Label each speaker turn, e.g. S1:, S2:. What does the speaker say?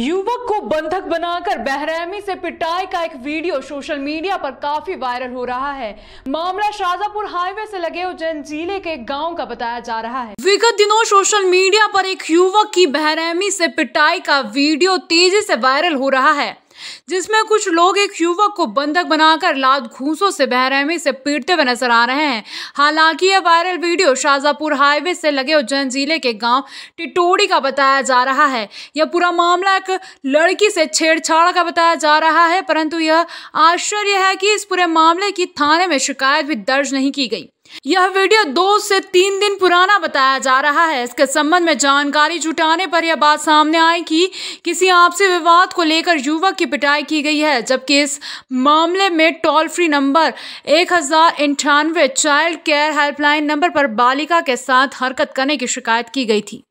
S1: युवक को बंधक बनाकर बहरहमी से पिटाई का एक वीडियो सोशल मीडिया पर काफी वायरल हो रहा है मामला शाजापुर हाईवे से लगे उज्जैन जिले के गांव का बताया जा रहा है विगत दिनों सोशल मीडिया पर एक युवक की बहरहमी से पिटाई का वीडियो तेजी से वायरल हो रहा है जिसमें कुछ लोग एक युवक को बंधक बनाकर लात घूसों से बहरहमी से पीटते हुए नजर आ रहे हैं हालांकि यह वायरल वीडियो शाहजापुर हाईवे से लगे उज्जैन जिले के गाँव टिटोड़ी का बताया जा रहा है यह पूरा मामला एक लड़की से छेड़छाड़ का बताया जा रहा है परंतु यह आश्चर्य है कि इस पूरे मामले की थाने में शिकायत भी दर्ज नहीं की गई यह वीडियो दो से तीन दिन पुराना बताया जा रहा है इसके संबंध में जानकारी जुटाने पर यह बात सामने आई कि किसी आपसी विवाद को लेकर युवक की पिटाई की गई है जबकि इस मामले में टोल फ्री नंबर एक हजार अंठानवे चाइल्ड केयर हेल्पलाइन नंबर पर बालिका के साथ हरकत करने की शिकायत की गई थी